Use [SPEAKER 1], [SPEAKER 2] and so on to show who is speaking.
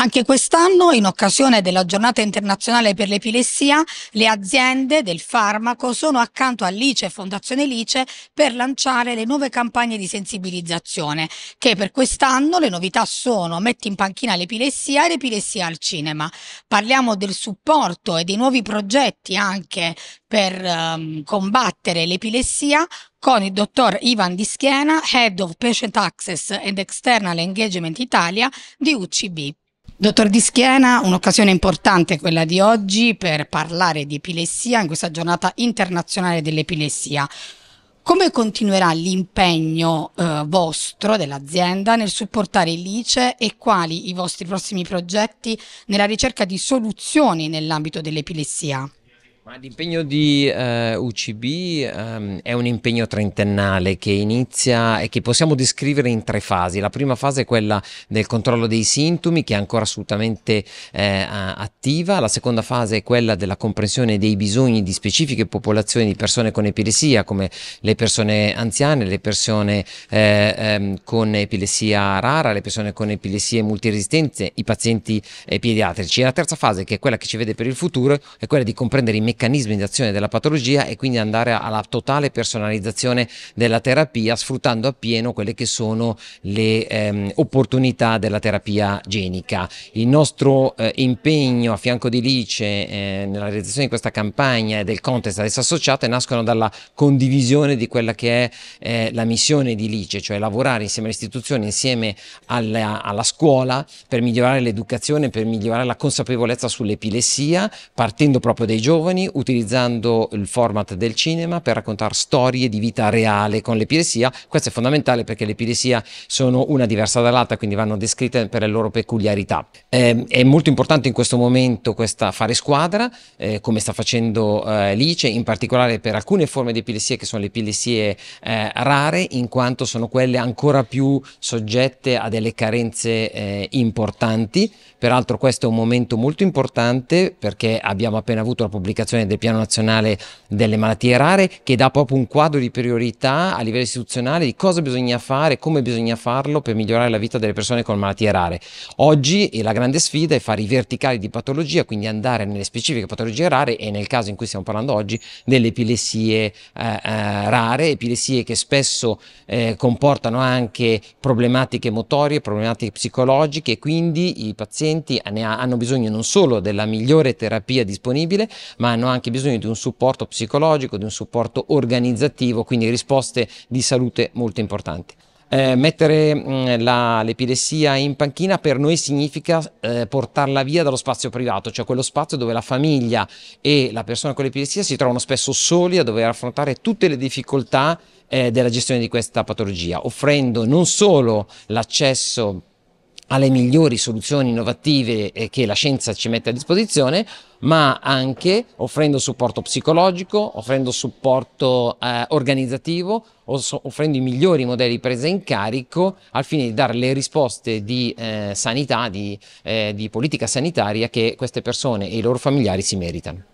[SPEAKER 1] Anche quest'anno, in occasione della giornata internazionale per l'epilessia, le aziende del farmaco sono accanto a Lice e Fondazione Lice per lanciare le nuove campagne di sensibilizzazione, che per quest'anno le novità sono Metti in panchina l'epilessia e l'epilessia al cinema. Parliamo del supporto e dei nuovi progetti anche per um, combattere l'epilessia con il dottor Ivan Di Schiena, Head of Patient Access and External Engagement Italia di UCB. Dottor Di Schiena, un'occasione importante quella di oggi per parlare di epilessia in questa giornata internazionale dell'epilessia. Come continuerà l'impegno eh, vostro, dell'azienda, nel supportare l'ICE e quali i vostri prossimi progetti nella ricerca di soluzioni nell'ambito dell'epilessia?
[SPEAKER 2] Ma l'impegno di eh, UCB ehm, è un impegno trentennale che inizia e che possiamo descrivere in tre fasi. La prima fase è quella del controllo dei sintomi che è ancora assolutamente eh, attiva, la seconda fase è quella della comprensione dei bisogni di specifiche popolazioni di persone con epilessia come le persone anziane, le persone eh, ehm, con epilessia rara, le persone con epilessie multiresistenze, i pazienti eh, pediatrici. E la terza fase che è quella che ci vede per il futuro è quella di comprendere i meccanismi di azione della patologia e quindi andare alla totale personalizzazione della terapia sfruttando appieno quelle che sono le ehm, opportunità della terapia genica. Il nostro eh, impegno a fianco di Lice eh, nella realizzazione di questa campagna e del contest ad essa associate nascono dalla condivisione di quella che è eh, la missione di Lice, cioè lavorare insieme alle istituzioni, insieme alla, alla scuola per migliorare l'educazione, per migliorare la consapevolezza sull'epilessia, partendo proprio dai giovani giovani utilizzando il format del cinema per raccontare storie di vita reale con l'epilessia. Questo è fondamentale perché l'epilessia epilessie sono una diversa dall'altra, quindi vanno descritte per le loro peculiarità. Eh, è molto importante in questo momento questa fare squadra, eh, come sta facendo eh, Lice, in particolare per alcune forme di epilessia che sono le epilessie eh, rare, in quanto sono quelle ancora più soggette a delle carenze eh, importanti. Peraltro questo è un momento molto importante perché abbiamo appena avuto la pubblicazione applicazione del Piano Nazionale delle Malattie Rare che dà proprio un quadro di priorità a livello istituzionale di cosa bisogna fare, come bisogna farlo per migliorare la vita delle persone con malattie rare. Oggi eh, la grande sfida è fare i verticali di patologia, quindi andare nelle specifiche patologie rare e nel caso in cui stiamo parlando oggi delle epilessie eh, eh, rare, epilessie che spesso eh, comportano anche problematiche motorie, problematiche psicologiche e quindi i pazienti hanno bisogno non solo della migliore terapia disponibile, ma hanno anche bisogno di un supporto psicologico, di un supporto organizzativo, quindi risposte di salute molto importanti. Eh, mettere mh, mm, l'epilessia in panchina per noi significa eh, portarla via dallo spazio privato, cioè quello spazio dove la famiglia e la persona con l'epilessia si trovano spesso soli a dover affrontare tutte le difficoltà eh, della gestione di questa patologia, offrendo non solo l'accesso alle migliori soluzioni innovative eh, che la scienza ci mette a disposizione, ma anche offrendo supporto psicologico, offrendo supporto eh, organizzativo, offrendo i migliori modelli di presa in carico al fine di dare le risposte di eh, sanità, di, eh, di politica sanitaria che queste persone e i loro familiari si meritano.